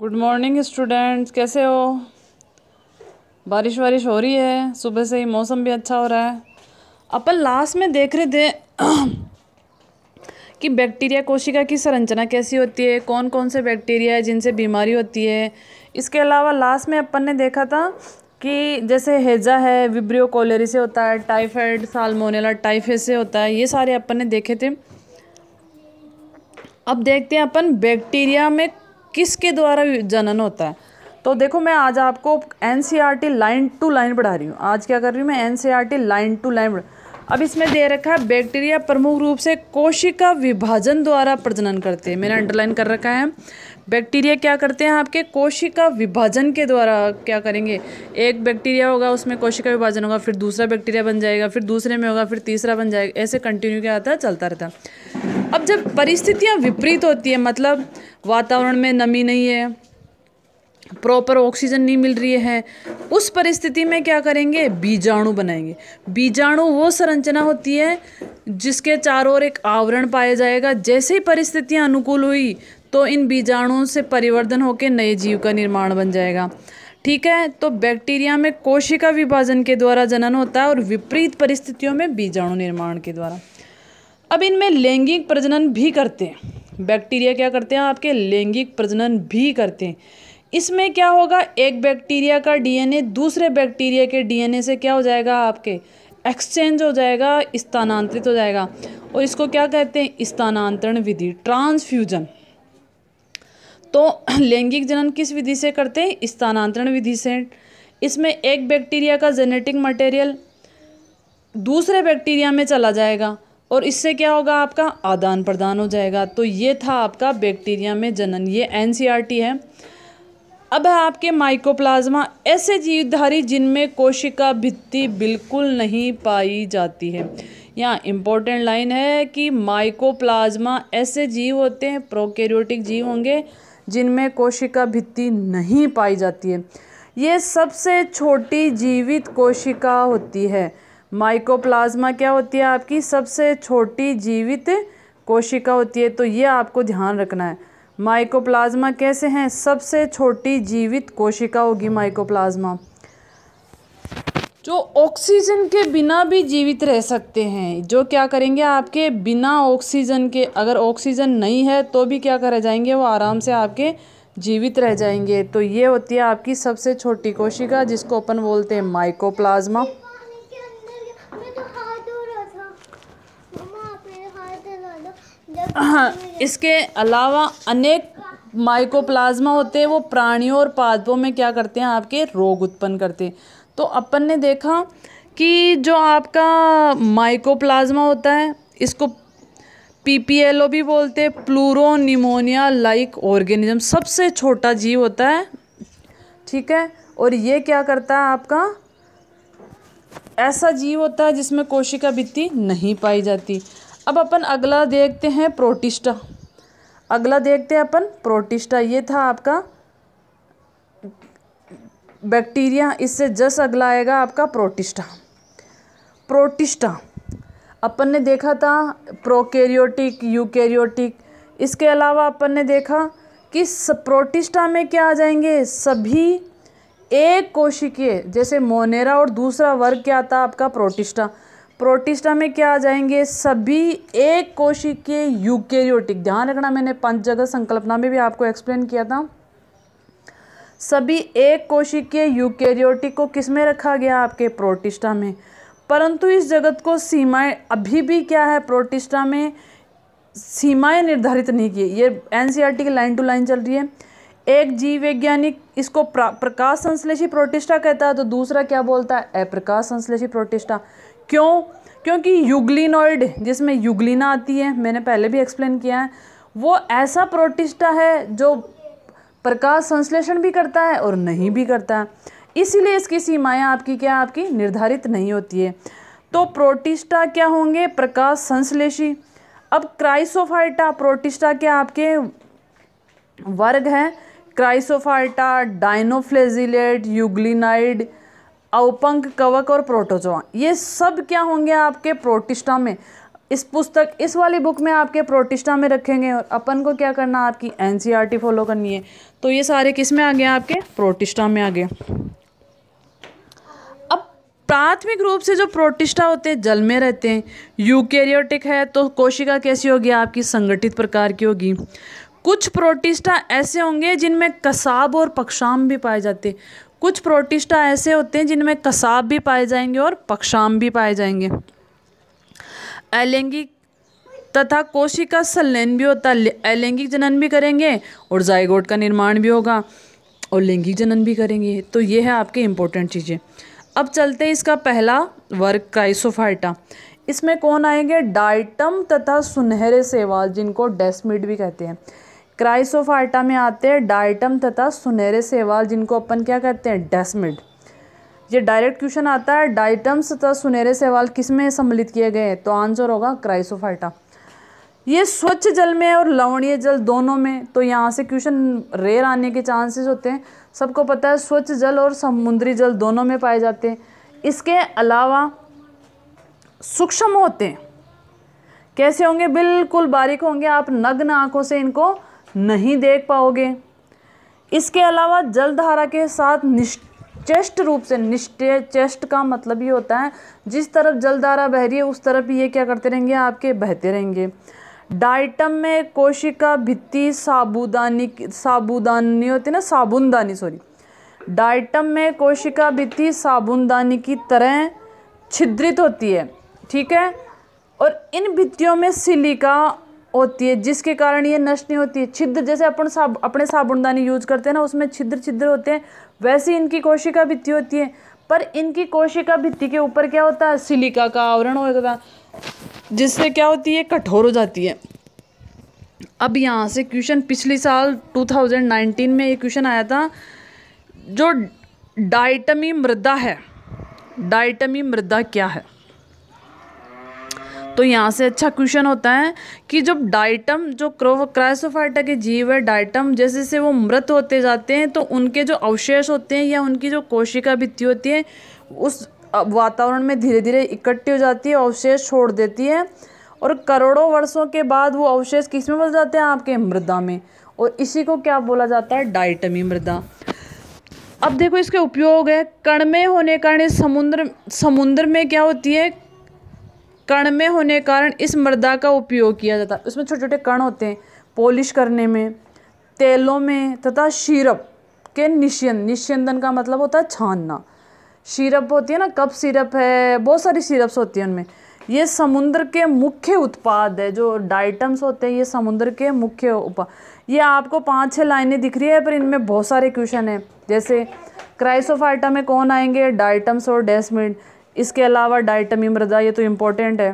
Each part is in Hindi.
गुड मॉर्निंग स्टूडेंट्स कैसे हो बारिश वारिश हो रही है सुबह से ही मौसम भी अच्छा हो रहा है अपन लास्ट में देख रहे थे कि बैक्टीरिया कोशिका की संरचना कैसी होती है कौन कौन से बैक्टीरिया है जिनसे बीमारी होती है इसके अलावा लास्ट में अपन ने देखा था कि जैसे हेजा है विब्रियो कोलेरी से होता है टाइफाइड सालमोनेला टाइफेस से होता है ये सारे अपन ने देखे थे अब देखते हैं अपन बैक्टीरिया में किसके द्वारा जनन होता है तो देखो मैं आज आपको एन लाइन टू लाइन बढ़ा रही हूँ आज क्या कर रही हूँ मैं एन लाइन टू लाइन अब इसमें दे रखा है बैक्टीरिया प्रमुख रूप से कोशिका विभाजन द्वारा प्रजनन करते हैं मैंने अंडरलाइन कर रखा है बैक्टीरिया क्या करते हैं आपके कोशिका विभाजन के द्वारा क्या करेंगे एक बैक्टीरिया होगा उसमें कोशिका विभाजन होगा फिर दूसरा बैक्टीरिया बन जाएगा फिर दूसरे में होगा फिर तीसरा बन जाएगा ऐसे कंटिन्यू क्या आता है चलता रहता अब जब परिस्थितियाँ विपरीत होती है मतलब वातावरण में नमी नहीं है प्रॉपर ऑक्सीजन नहीं मिल रही है उस परिस्थिति में क्या करेंगे बीजाणु बनाएंगे बीजाणु वो संरचना होती है जिसके चारों ओर एक आवरण पाया जाएगा जैसे ही परिस्थितियाँ अनुकूल हुई तो इन बीजाणुओं से परिवर्तन होकर नए जीव का निर्माण बन जाएगा ठीक है तो बैक्टीरिया में कोशिका विभाजन के द्वारा जनन होता है और विपरीत परिस्थितियों में बीजाणु निर्माण के द्वारा अब इनमें लैंगिक प्रजनन भी करते हैं बैक्टीरिया क्या करते हैं आपके लैंगिक प्रजनन भी करते हैं इसमें क्या होगा एक बैक्टीरिया का डीएनए दूसरे बैक्टीरिया के डीएनए से क्या हो जाएगा आपके एक्सचेंज हो जाएगा स्थानांतरित हो जाएगा और इसको क्या कहते हैं स्थानांतरण विधि ट्रांसफ्यूजन तो लैंगिक जनन किस विधि से करते हैं स्थानांतरण विधि से इसमें एक बैक्टीरिया का जेनेटिक मटेरियल दूसरे बैक्टीरिया में चला जाएगा और इससे क्या होगा आपका आदान प्रदान हो जाएगा तो ये था आपका बैक्टीरिया में जनन ये एन e है अब है आपके माइकोप्लाज्मा ऐसे जीवधारी जिनमें कोशिका भित्ति बिल्कुल नहीं पाई जाती है यहाँ इम्पोर्टेंट लाइन है कि माइकोप्लाज्मा ऐसे जीव होते हैं प्रोकैरियोटिक जीव होंगे जिनमें कोशिका भित्ति नहीं पाई जाती है ये सबसे छोटी जीवित कोशिका होती है माइकोप्लाज्मा क्या होती है आपकी सबसे छोटी जीवित कोशिका होती है तो ये आपको ध्यान रखना है माइकोप्लाज्मा कैसे हैं सबसे छोटी जीवित कोशिका होगी माइकोप्लाज्मा जो ऑक्सीजन के बिना भी जीवित रह सकते हैं जो क्या करेंगे आपके बिना ऑक्सीजन के अगर ऑक्सीजन नहीं है तो भी क्या करे जाएंगे वो आराम से आपके जीवित रह जाएंगे तो ये होती है आपकी सबसे छोटी कोशिका जिसको अपन बोलते हैं माइकोप्लाज्मा हाँ, इसके अलावा अनेक माइकोप्लाज्मा होते हैं वो प्राणियों और पादपों में क्या करते हैं आपके रोग उत्पन्न करते हैं तो अपन ने देखा कि जो आपका माइकोप्लाज्मा होता है इसको पीपीएलओ भी बोलते हैं प्लूरो निमोनिया लाइक ऑर्गेनिज्म सबसे छोटा जीव होता है ठीक है और ये क्या करता है आपका ऐसा जीव होता है जिसमें कोशिका भित्ति नहीं पाई जाती अब अपन अगला देखते हैं प्रोटिस्टा अगला देखते हैं अपन प्रोटिस्टा ये था आपका बैक्टीरिया इससे जस अगला आएगा आपका प्रोटिस्टा प्रोटिस्टा अपन ने देखा था प्रोकैरियोटिक यूकैरियोटिक इसके अलावा अपन ने देखा कि प्रोटिस्टा में क्या आ जाएंगे सभी एक कोशिकीय जैसे मोनेरा और दूसरा वर्ग क्या था आपका प्रोटिस्टा प्रोटिस्टा में क्या आ जाएंगे सभी एक कोशी के यूकेरियोटिक ध्यान रखना मैंने पंच जगह संकल्पना में भी आपको एक्सप्लेन किया था सभी एक कोशी के यूकेरियोटिक को किस में रखा गया आपके प्रोटिस्टा में परंतु इस जगत को सीमाएं अभी भी क्या है प्रोटिस्टा में सीमाएं निर्धारित नहीं की ये एन e की लाइन टू लाइन चल रही है एक जीव वैज्ञानिक इसको प्रकाश संश्लेषी प्रोटिस्टा कहता है तो दूसरा क्या बोलता है अप्रकाश संश्लेषी प्रोटिस्टा क्यों क्योंकि यूग्लिनॉइड जिसमें यूग्लिना आती है मैंने पहले भी एक्सप्लेन किया है वो ऐसा प्रोटिस्टा है जो प्रकाश संश्लेषण भी करता है और नहीं भी करता है इसीलिए इसकी सीमाएं आपकी क्या आपकी निर्धारित नहीं होती है तो प्रोटिस्टा क्या होंगे प्रकाश संश्लेषी अब क्राइसोफाइटा प्रोटिस्टा के आपके वर्ग हैं क्राइसोफाइटा डाइनोफ्लेजिलेट यूग्लिनाइड अवपंक कवक और प्रोटोजोआ ये सब क्या होंगे आपके प्रोटिस्टा में इस पुस्तक इस वाली बुक में आपके प्रोटिस्टा में रखेंगे और अपन को क्या करना आपकी एन e फॉलो करनी है तो ये सारे किस में आ गए आपके प्रोटिस्टा में आ गए अब प्राथमिक रूप से जो प्रोटिस्टा होते हैं जल में रहते हैं यूकेरियोटिक है तो कोशिका कैसी होगी आपकी संगठित प्रकार की होगी कुछ प्रोटिस्टा ऐसे होंगे जिनमें कसाब और पक्षाम भी पाए जाते कुछ प्रोटिस्टा ऐसे होते हैं जिनमें कसाब भी पाए जाएंगे और पक्षाम भी पाए जाएंगे अलैंगिक तथा कोशिका संलयन भी होता है अलैंगिक जनन भी करेंगे और जायगोट का निर्माण भी होगा और लैंगिक जनन भी करेंगे तो ये है आपके इम्पोर्टेंट चीज़ें अब चलते हैं इसका पहला वर्ग क्राइसोफाइटा इसमें कौन आएंगे डाइटम तथा सुनहरे सेवाल जिनको डेस्मिड भी कहते हैं क्राइसोफाइटा में आते हैं डायटम तथा सुनहरे सेवाल जिनको अपन क्या कहते हैं डेस्मिड ये डायरेक्ट क्वेश्चन आता है डायटम्स तथा सुनहरे सेवाल किस में सम्मिलित किए गए हैं तो आंसर होगा क्राइसोफाइटा ये स्वच्छ जल में और लवणीय जल दोनों में तो यहाँ से क्वेश्चन रेयर आने के चांसेस होते हैं सबको पता है स्वच्छ जल और समुद्री जल दोनों में पाए जाते हैं इसके अलावा सूक्ष्म होते हैं कैसे होंगे बिल्कुल बारीक होंगे आप नग्न आंखों से इनको नहीं देख पाओगे इसके अलावा जलधारा के साथ निश्चेष्ट रूप से निश्चय चेस्ट का मतलब ये होता है जिस तरफ जलधारा बह रही है उस तरफ ये क्या करते रहेंगे आपके बहते रहेंगे डाइटम में कोशिका भित्ति साबुदानी साबुदानी होती है ना साबुनदानी सॉरी डाइटम में कोशिका भित्ति साबुनदानी की तरह छिद्रित होती है ठीक है और इन भित्तियों में सिलिका होती है जिसके कारण ये नष्ट नहीं होती है छिद्र जैसे अपन साब अपने साबुनदानी यूज़ करते हैं ना उसमें छिद्र छिद्र होते हैं वैसे इनकी कोशिका भित्ति होती है पर इनकी कोशिका भित्ति के ऊपर क्या होता है सिलिका का आवरण होगा जिससे क्या होती है कठोर हो जाती है अब यहाँ से क्वेश्चन पिछले साल 2019 में ये क्वेश्चन आया था जो डाइटमी मृदा है डाइटमी मृदा क्या है तो यहाँ से अच्छा क्वेश्चन होता है कि जब डाइटम जो क्रो क्राइसोफाइटा के जीव है डाइटम जैसे जैसे वो मृत होते जाते हैं तो उनके जो अवशेष होते हैं या उनकी जो कोशिका भित्ति होती है उस वातावरण में धीरे धीरे इकट्ठी हो जाती है अवशेष छोड़ देती है और करोड़ों वर्षों के बाद वो अवशेष किस में बदल जाते हैं आपके मृदा में और इसी को क्या बोला जाता है डाइटमी मृदा अब देखो इसके उपयोग है कण में होने कारण समुद्र समुद्र में क्या होती है कण में होने के कारण इस मृदा का उपयोग किया जाता है उसमें छोटे छोटे कण होते हैं पॉलिश करने में तेलों में तथा शीरप के निश्यन निश्यंदन का मतलब होता है छानना शीरप होती है ना कप सिरप है बहुत सारी सिरप्स होती हैं उनमें ये समुद्र के मुख्य उत्पाद है जो डाइटम्स होते हैं ये समुद्र के मुख्य उपा ये आपको पाँच छः लाइनें दिख रही है पर इनमें बहुत सारे क्वेश्चन हैं जैसे क्राइसोफाइटा में कौन आएंगे डाइटम्स और डेस्मिड इसके अलावा डाइटमी मृदा ये तो इम्पोर्टेंट है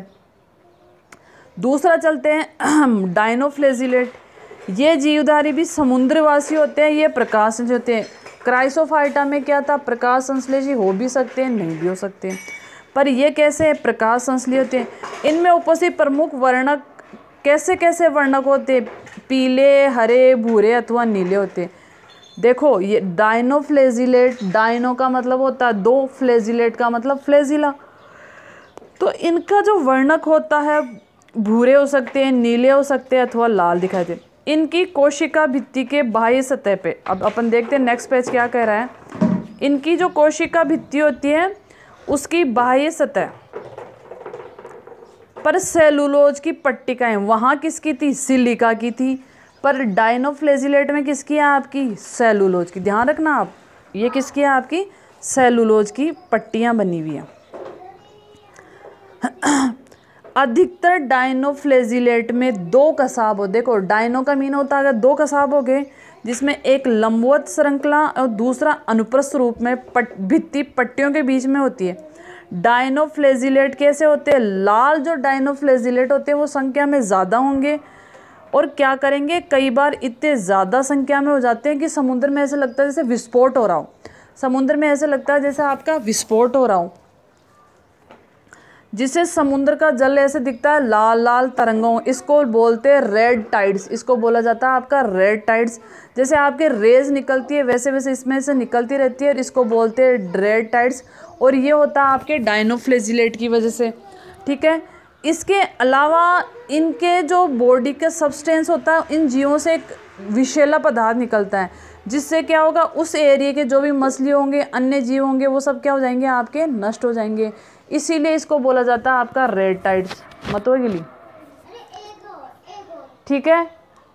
दूसरा चलते हैं डाइनोफ्लेजिलेट ये जीवधारी भी समुद्रवासी होते हैं ये प्रकाश संश्लेषी होते हैं क्राइसोफाइटा में क्या था प्रकाश संश्लेषी हो भी सकते हैं नहीं भी हो सकते पर ये कैसे प्रकाश संश्ली होते हैं इनमें उपस्थित प्रमुख वर्णक कैसे कैसे वर्णक होते पीले हरे भूरे अथवा नीले होते हैं देखो ये डाइनो फ्लेजिलेट डाइनो का मतलब होता है दो फ्लेजिलेट का मतलब फ्लेजिला तो इनका जो वर्णक होता है भूरे हो सकते हैं नीले हो सकते हैं अथवा लाल दिखाई दे इनकी कोशिका भित्ति के बाह्य सतह पे अब अपन देखते हैं नेक्स्ट पेज क्या कह रहा है इनकी जो कोशिका भित्ति होती है उसकी बाह्य सतह पर सेलुलोज की पट्टिकाएं वहाँ किसकी थी सिलिका की थी पर डायनोफ्लेजिलेट में किसकी है आपकी सेलुलोज की ध्यान रखना आप ये किसकी है आपकी सेलुलोज की पट्टियाँ बनी हुई हैं अधिकतर डायनोफ्लेजिलेट में दो कसाब हो देखो डायनो का मीन होता है अगर दो कसाब हो गए जिसमें एक लंबवत श्रृंखला और दूसरा अनुप्रस्थ रूप में पट भित्ति पट्टियों के बीच में होती है डायनोफ्लेजिलेट कैसे होते हैं लाल जो डायनोफ्लेजिलेट होते हैं वो संख्या में ज़्यादा होंगे और क्या करेंगे कई बार इतने ज़्यादा संख्या में हो जाते हैं कि समुद्र में ऐसे लगता है जैसे विस्फोट हो रहा हो समुद्र में ऐसे लगता है जैसे आपका विस्फोट हो रहा हो जिसे समुद्र का जल ऐसे दिखता है लाल लाल तरंगों इसको बोलते हैं रेड टाइड्स इसको बोला जाता है आपका रेड टाइड्स जैसे आपके रेज निकलती है वैसे वैसे इसमें से निकलती रहती है और इसको बोलते हैं रेड टाइड्स और ये होता है आपके डायनोफ्लेजिलेट की वजह से ठीक है इसके अलावा इनके जो बॉडी का सब्सटेंस होता है इन जीवों से एक विशेला पदार्थ निकलता है जिससे क्या होगा उस एरिए के जो भी मछली होंगे अन्य जीव होंगे वो सब क्या हो जाएंगे आपके नष्ट हो जाएंगे इसीलिए इसको बोला जाता है आपका रेड टाइड्स गिली ठीक है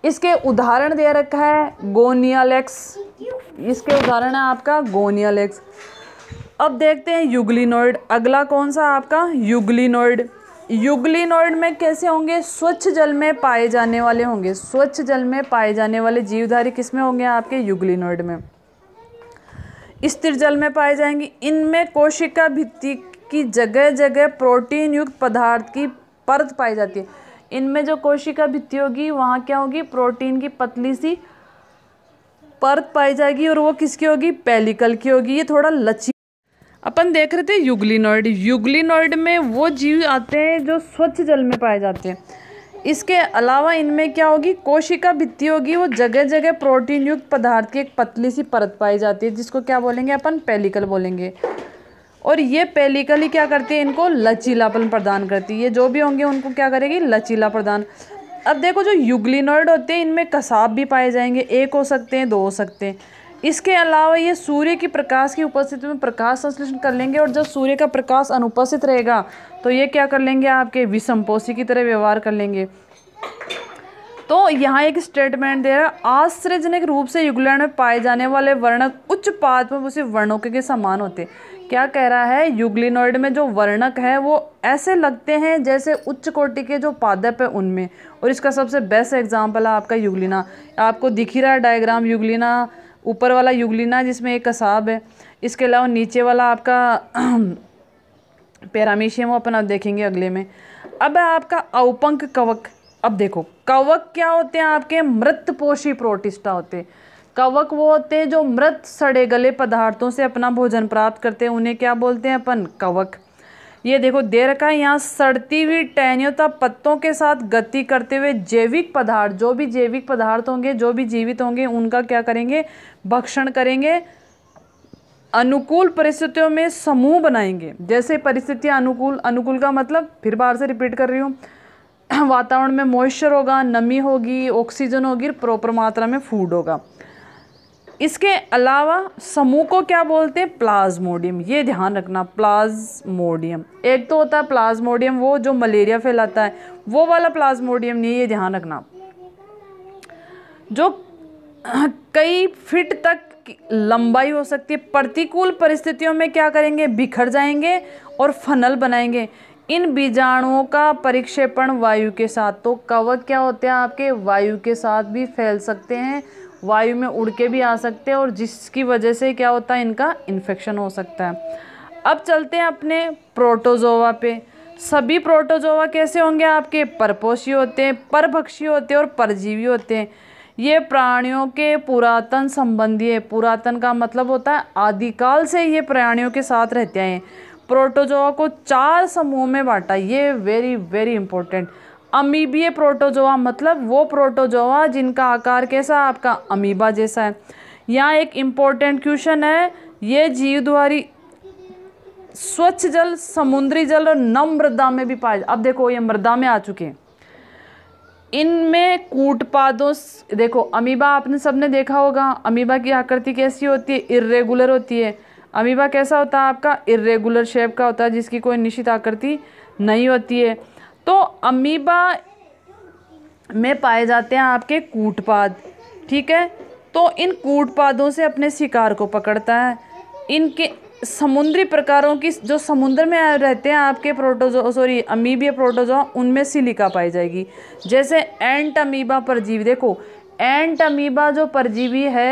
इसके उदाहरण दे रखा है गोनियालेक्स इसके उदाहरण है आपका गोनियालेक्स अब देखते हैं युगलिनोइड अगला कौन सा आपका युगलिनोइड युगलिनॉइड में कैसे होंगे स्वच्छ जल में पाए जाने वाले होंगे स्वच्छ जल में पाए जाने वाले जीवधारी किसमें होंगे आपके युगलिनॉइड में स्थिर जल में पाए जाएंगे इनमें कोशिका भित्ति की जगह जगह प्रोटीन युक्त पदार्थ की परत पाई जाती है इनमें जो कोशिका भित्ति होगी वहाँ क्या होगी प्रोटीन की पतली सी परत पाई जाएगी और वो किसकी होगी पेलिकल की होगी ये थोड़ा लची अपन देख रहे थे युगलिनॉइड युगलिनॉइड में वो जीव आते हैं जो स्वच्छ जल में पाए जाते हैं इसके अलावा इनमें क्या होगी कोशिका भित्ति होगी वो जगह जगह प्रोटीन युक्त पदार्थ की एक पतली सी परत पाई जाती है जिसको क्या बोलेंगे अपन पेलिकल बोलेंगे और ये पेलिकल ही क्या करती है इनको लचीलापन प्रदान करती है ये जो भी होंगे उनको क्या करेगी लचीला प्रदान अब देखो जो युगलिनॉइड होते हैं इनमें कसाब भी पाए जाएंगे एक हो सकते हैं दो हो सकते हैं इसके अलावा ये सूर्य की प्रकाश की उपस्थिति में प्रकाश संश्लेषण कर लेंगे और जब सूर्य का प्रकाश अनुपस्थित रहेगा तो ये क्या कर लेंगे आपके विषमपोषी की तरह व्यवहार कर लेंगे तो यहाँ एक स्टेटमेंट दे रहा है आश्चर्यजनक रूप से युगलैंड में पाए जाने वाले वर्णक उच्च पाद में उसे वर्णों के, समान होते क्या कह रहा है युगलिनोइड में जो वर्णक है वो ऐसे लगते हैं जैसे उच्च कोटि के जो पादप है उनमें और इसका सबसे बेस्ट एग्जाम्पल है आपका युगलिना आपको दिख ही रहा है डायग्राम युगलिना ऊपर वाला युगलिना जिसमें एक कसाब है इसके अलावा नीचे वाला आपका पैरामीशियम वो अपन आप देखेंगे अगले में अब है आपका औपंक कवक अब देखो कवक क्या होते हैं आपके मृत पोषी प्रोटिस्टा होते हैं कवक वो होते हैं जो मृत सड़े गले पदार्थों से अपना भोजन प्राप्त करते हैं उन्हें क्या बोलते हैं अपन कवक ये देखो दे रखा है यहाँ सड़ती हुई टहनियों तथा पत्तों के साथ गति करते हुए जैविक पदार्थ जो भी जैविक पदार्थ होंगे जो भी जीवित होंगे उनका क्या करेंगे भक्षण करेंगे अनुकूल परिस्थितियों में समूह बनाएंगे जैसे परिस्थितियाँ अनुकूल अनुकूल का मतलब फिर बाहर से रिपीट कर रही हूँ वातावरण में मॉइस्चर होगा नमी होगी ऑक्सीजन होगी प्रॉपर मात्रा में फूड होगा इसके अलावा समूह को क्या बोलते हैं प्लाज्मोडियम ये ध्यान रखना प्लाज्मोडियम एक तो होता है प्लाज्मोडियम वो जो मलेरिया फैलाता है वो वाला प्लाज्मोडियम नहीं ये ध्यान रखना जो कई फिट तक लंबाई हो सकती है प्रतिकूल परिस्थितियों में क्या करेंगे बिखर जाएंगे और फनल बनाएंगे इन बीजाणुओं का परिक्षेपण वायु के साथ तो कवक क्या होते हैं आपके वायु के साथ भी फैल सकते हैं वायु में उड़ के भी आ सकते हैं और जिसकी वजह से क्या होता है इनका इन्फेक्शन हो सकता है अब चलते हैं अपने प्रोटोजोवा पे सभी प्रोटोजोवा कैसे होंगे आपके परपोषी होते हैं परभक्षी होते हैं और परजीवी होते हैं ये प्राणियों के पुरातन संबंधी है पुरातन का मतलब होता है आदिकाल से ये प्राणियों के साथ रहते हैं प्रोटोजोवा को चार समूह में बांटा ये वेरी वेरी इंपॉर्टेंट अमीबीय प्रोटोजोआ मतलब वो प्रोटोजोआ जिनका आकार कैसा आपका अमीबा जैसा है यहाँ एक इम्पोर्टेंट क्वेश्चन है ये जीव द्वारी स्वच्छ जल समुद्री जल और नम मृदा में भी पाए अब देखो ये मृदा में आ चुके हैं इनमें कूटपादों देखो अमीबा आपने सबने देखा होगा अमीबा की आकृति कैसी होती है इरेगुलर होती है अमीबा कैसा होता है आपका इरेगुलर शेप का होता है जिसकी कोई निश्चित आकृति नहीं होती है तो अमीबा में पाए जाते हैं आपके कूटपाद ठीक है तो इन कूटपादों से अपने शिकार को पकड़ता है इनके समुद्री प्रकारों की जो समुद्र में रहते हैं आपके प्रोटोजो सॉरी अमीबिया प्रोटोजो उनमें सिलिका पाई जाएगी जैसे एंट अमीबा परजीवी देखो एंट अमीबा जो परजीवी है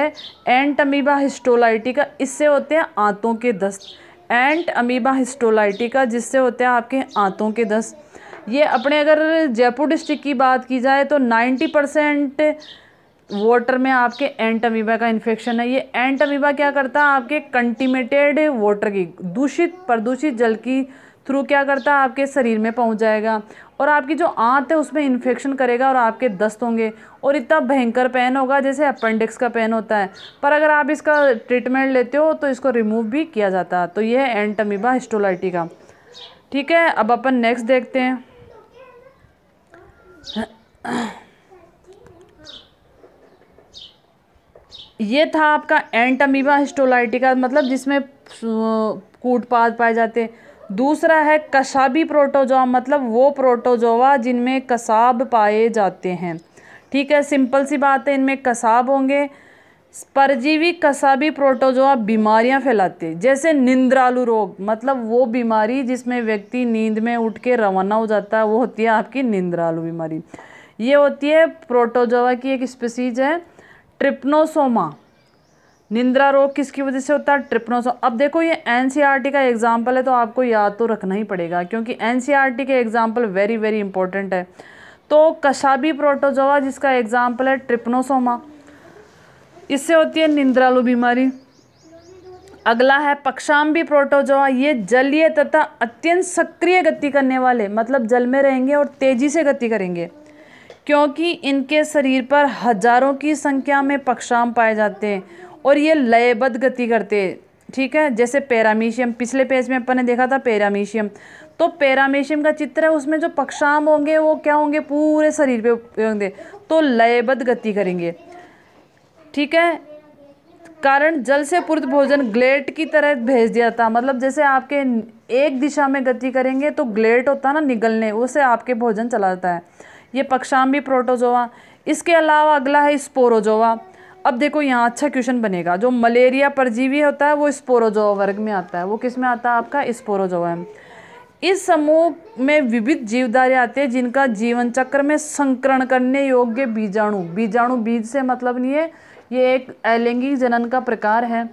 एंट अमीबा हिस्टोलाइटिका इससे होते हैं आंतों के दस्त एंट अमीबा हिस्टोलाइटिका जिससे होते हैं आपके आंतों के दस्त ये अपने अगर जयपुर डिस्ट्रिक्ट की बात की जाए तो 90 परसेंट वाटर में आपके एंटमीबा का इन्फेक्शन है ये एंटमीबा क्या करता है आपके कंटिमेटेड वाटर की दूषित प्रदूषित जल की थ्रू क्या करता है आपके शरीर में पहुंच जाएगा और आपकी जो आंत है उसमें इन्फेक्शन करेगा और आपके दस्त होंगे और इतना भयंकर पेन होगा जैसे अपेंडिक्स का पेन होता है पर अगर आप इसका ट्रीटमेंट लेते हो तो इसको रिमूव भी किया जाता है तो ये है एंटमीबा हिस्टोलाइटी का ठीक है अब अपन नेक्स्ट देखते हैं ये था आपका एंटमीबा हिस्टोलाइटिका मतलब जिसमें कूटपाद पाए जाते हैं दूसरा है कसाबी प्रोटोजोआ मतलब वो प्रोटोजोआ जिनमें कसाब पाए जाते हैं ठीक है सिंपल सी बात है इनमें कसाब होंगे परजीवी कसाबी प्रोटोजोआ बीमारियां फैलाते जैसे निंद्रालु रोग मतलब वो बीमारी जिसमें व्यक्ति नींद में उठ के रवाना हो जाता है वो होती है आपकी निंद्रालु बीमारी ये होती है प्रोटोजोआ की एक स्पेसीज है ट्रिप्नोसोमा निंद्रा रोग किसकी वजह से होता है ट्रिप्नोसोमा अब देखो ये एन e का एग्ज़ाम्पल है तो आपको याद तो रखना ही पड़ेगा क्योंकि एन e के एग्ज़ाम्पल वेरी वेरी इंपॉर्टेंट है तो कशाबी प्रोटोजोआ जिसका एग्ज़ाम्पल है ट्रिप्नोसोमा इससे होती है निंद्रालु बीमारी अगला है पक्षाम्बी प्रोटोजोआ ये जलीय तथा अत्यंत सक्रिय गति करने वाले मतलब जल में रहेंगे और तेजी से गति करेंगे क्योंकि इनके शरीर पर हजारों की संख्या में पक्षाम पाए जाते हैं और ये लयबद्ध गति करते हैं ठीक है जैसे पैरामीशियम पिछले पेज में अपन ने देखा था पैरामीशियम तो पैरामीशियम का चित्र है उसमें जो पक्षाम होंगे वो क्या होंगे पूरे शरीर पे होंगे तो लयबद्ध गति करेंगे ठीक है कारण जल से पूर्त भोजन ग्लेट की तरह भेज दिया था मतलब जैसे आपके एक दिशा में गति करेंगे तो ग्लेट होता है ना निगलने उससे आपके भोजन चला जाता है ये पक्षाम्बी प्रोटोजोवा इसके अलावा अगला है स्पोरोजोवा अब देखो यहाँ अच्छा क्वेश्चन बनेगा जो मलेरिया परजीवी होता है वो स्पोरोजोवा वर्ग में आता है वो किस में आता है आपका स्पोरोजोवा है इस समूह में विविध जीवदारी आते हैं जिनका जीवन चक्र में संकरण करने योग्य बीजाणु बीजाणु बीज से मतलब नहीं है ये एक अलैंगिक जनन का प्रकार है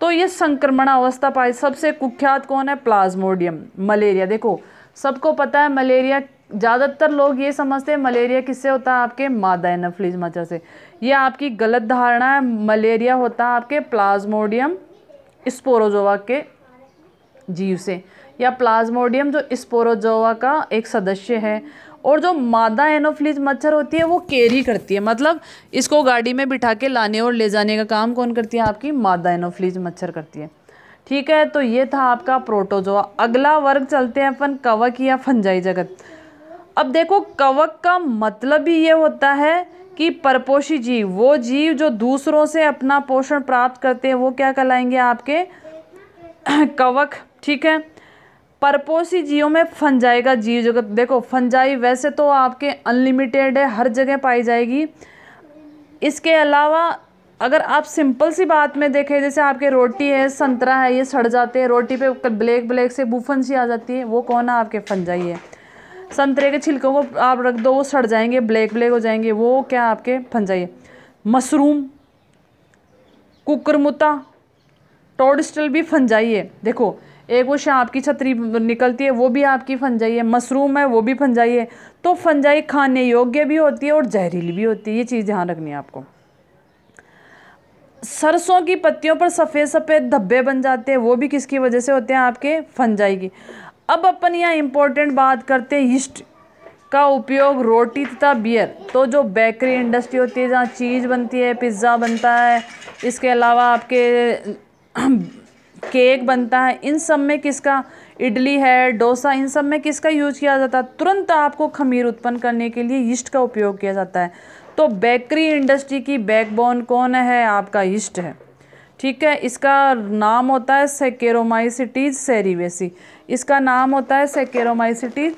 तो ये संक्रमण अवस्था पाई सबसे कुख्यात कौन है प्लाज्मोडियम मलेरिया देखो सबको पता है मलेरिया ज़्यादातर लोग ये समझते हैं मलेरिया किससे होता है आपके मादा एनफ्लिज मचा से ये आपकी गलत धारणा है मलेरिया होता है आपके प्लाज्मोडियम स्पोरोजोवा के जीव से या प्लाज्मोडियम जो स्पोरोजोवा का एक सदस्य है और जो मादा एनोफ्लिज मच्छर होती है वो कैरी करती है मतलब इसको गाड़ी में बिठा के लाने और ले जाने का काम कौन करती है आपकी मादा एनोफ्लिज मच्छर करती है ठीक है तो ये था आपका प्रोटोजोआ अगला वर्ग चलते हैं अपन कवक या फंजाई जगत अब देखो कवक का मतलब ही ये होता है कि परपोषी जीव वो जीव जो दूसरों से अपना पोषण प्राप्त करते हैं वो क्या कहलाएंगे आपके कवक ठीक है परपोसी जियो में फंजाई का जीव जगत देखो फंजाई वैसे तो आपके अनलिमिटेड है हर जगह पाई जाएगी इसके अलावा अगर आप सिंपल सी बात में देखें जैसे आपके रोटी है संतरा है ये सड़ जाते हैं रोटी पे ब्लैक ब्लैक से बूफन सी आ जाती है वो कौन है आपके फंजाई है संतरे के छिलकों को आप रख दो वो सड़ जाएंगे ब्लैक ब्लैक हो जाएंगे वो क्या आपके फंजाई है मशरूम कुकरमुता टोडस्टल भी फंजाई है देखो एक वो शाप की छतरी निकलती है वो भी आपकी फंजाई है मशरूम है वो भी फंजाई है तो फंजाई खाने योग्य भी होती है और जहरीली भी होती है ये चीज़ ध्यान रखनी है आपको सरसों की पत्तियों पर सफ़ेद सफ़ेद धब्बे बन जाते हैं वो भी किसकी वजह से होते हैं आपके फंजाई की अब अपन यहाँ इम्पोर्टेंट बात करते हैं ईस्ट का उपयोग रोटी तथा बियर तो जो बेकरी इंडस्ट्री होती है जहाँ चीज़ बनती है पिज़्ज़ा बनता है इसके अलावा आपके केक बनता है इन सब में किसका इडली है डोसा इन सब में किसका यूज किया जाता है तुरंत आपको खमीर उत्पन्न करने के लिए यीस्ट का उपयोग किया जाता है तो बेकरी इंडस्ट्री की बैकबोन कौन है आपका यीस्ट है ठीक है इसका नाम होता है सेकेरोमाइसिटीज सेरीवेसी इसका नाम होता है सेकेरोमाइसिटीज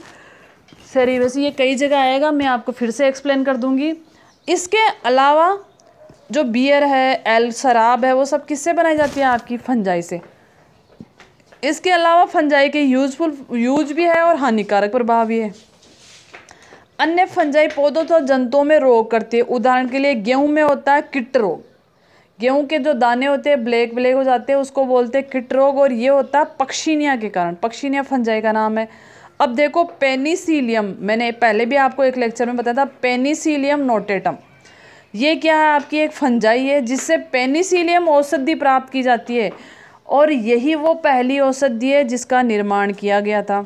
सेरीवेसी ये कई जगह आएगा मैं आपको फिर से एक्सप्लेन कर दूंगी इसके अलावा जो बियर है एल शराब है वो सब किससे बनाई जाती है आपकी फंजाई से इसके अलावा फंजाई के यूजफुल यूज भी है और हानिकारक प्रभाव भी है अन्य फंजाई पौधों तथा तो जंतुओं में रोग करती है उदाहरण के लिए गेहूं में होता है किट रोग गेहूं के जो दाने होते हैं ब्लैक ब्लैक हो जाते हैं उसको बोलते हैं किट रोग और ये होता है पक्षीनिया के कारण पक्षीनिया फंजाई का नाम है अब देखो पेनीसीलियम मैंने पहले भी आपको एक लेक्चर में बताया था पेनीसीलियम नोटेटम ये क्या है आपकी एक फंजाई है जिससे पेनिसिलियम औषधि प्राप्त की जाती है और यही वो पहली औषधि है जिसका निर्माण किया गया था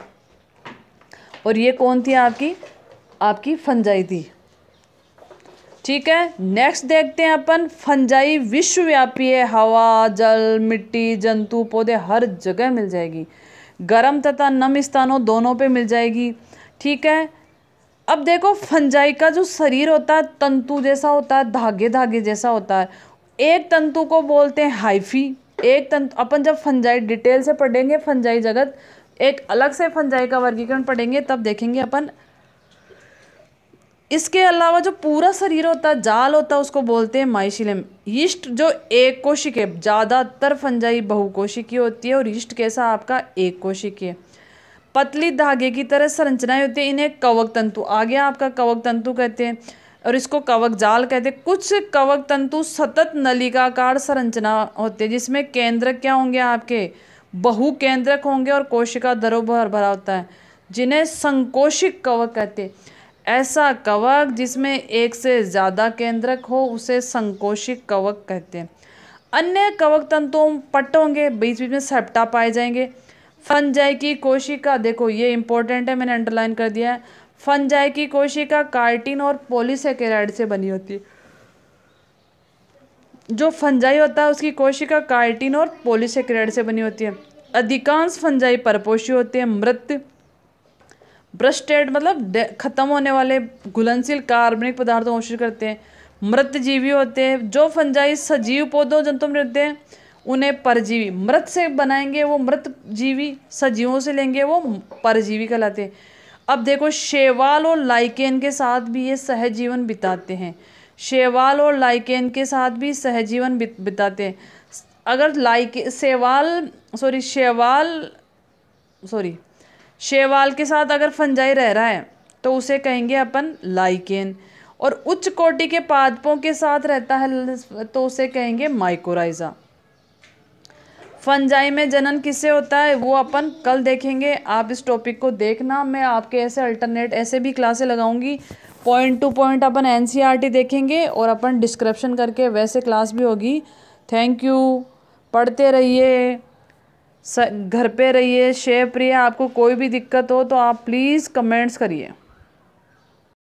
और ये कौन थी आपकी आपकी फंजाई थी ठीक है नेक्स्ट देखते हैं अपन फंजाई विश्वव्यापी है हवा जल मिट्टी जंतु पौधे हर जगह मिल जाएगी गर्म तथा नम स्थानों दोनों पे मिल जाएगी ठीक है अब देखो फंजाई का जो शरीर होता है तंतु जैसा होता है धागे धागे जैसा होता है एक तंतु को बोलते हैं हाइफी एक तंतु अपन जब फंजाई डिटेल से पढ़ेंगे फंजाई जगत एक अलग से फंजाई का वर्गीकरण पढ़ेंगे तब देखेंगे अपन इसके अलावा जो पूरा शरीर होता है जाल होता है उसको बोलते हैं माइशिलम यीस्ट जो एक कोशिक है ज़्यादातर फंजाई बहुकोशिकीय होती है और यीस्ट कैसा आपका एक कोशिकीय पतली धागे की तरह संरचनाएं होती है इन्हें कवक तंतु आ गया आपका कवक तंतु कहते हैं और इसको कवक जाल कहते हैं कुछ कवक तंतु सतत नलिकाकार संरचना होते हैं जिसमें केंद्रक क्या होंगे आपके बहु केंद्रक होंगे और कोशिका दरो भर भरा होता है जिन्हें संकोशिक कवक कहते ऐसा कवक जिसमें एक से ज़्यादा केंद्रक हो उसे संकोशिक कवक कहते हैं अन्य कवक तंतुओं पट होंगे बीच बीच में सेप्टा पाए जाएंगे फंजाई की कोशिका देखो ये इंपॉर्टेंट है मैंने अंडरलाइन कर दिया है फंजाई की कोशिका कार्टिन और पोलिसकेराइड से बनी होती है जो फंजाई होता है उसकी कोशिका कार्टिन और पोलिसकेराइड से बनी होती है अधिकांश फंजाई परपोषी होते हैं मृत ब्रस्टेड मतलब खत्म होने वाले घुलनशील कार्बनिक पदार्थों को अवशोषित करते हैं मृत जीवी होते हैं जो फंजाई सजीव पौधों जंतु में रहते हैं उन्हें परजीवी मृत से बनाएंगे वो मृत जीवी सजीवों से लेंगे वो परजीवी कहलाते हैं अब देखो शेवाल और लाइकेन के साथ भी ये सहजीवन बिताते हैं शेवाल और लाइकेन के साथ भी सहजीवन बिताते हैं अगर लाइके सेवाल सॉरी शेवाल सॉरी शेवाल के साथ अगर फंजाई रह रहा है तो उसे कहेंगे अपन लाइकेन और उच्च कोटि के पादपों के साथ रहता है तो उसे कहेंगे माइकोराइजा फंजाई में जनन किससे होता है वो अपन कल देखेंगे आप इस टॉपिक को देखना मैं आपके ऐसे अल्टरनेट ऐसे भी क्लासे लगाऊंगी पॉइंट टू पॉइंट अपन एन e देखेंगे और अपन डिस्क्रिप्शन करके वैसे क्लास भी होगी थैंक यू पढ़ते रहिए घर पे रहिए शेयर प्रिय आपको कोई भी दिक्कत हो तो आप प्लीज़ कमेंट्स करिए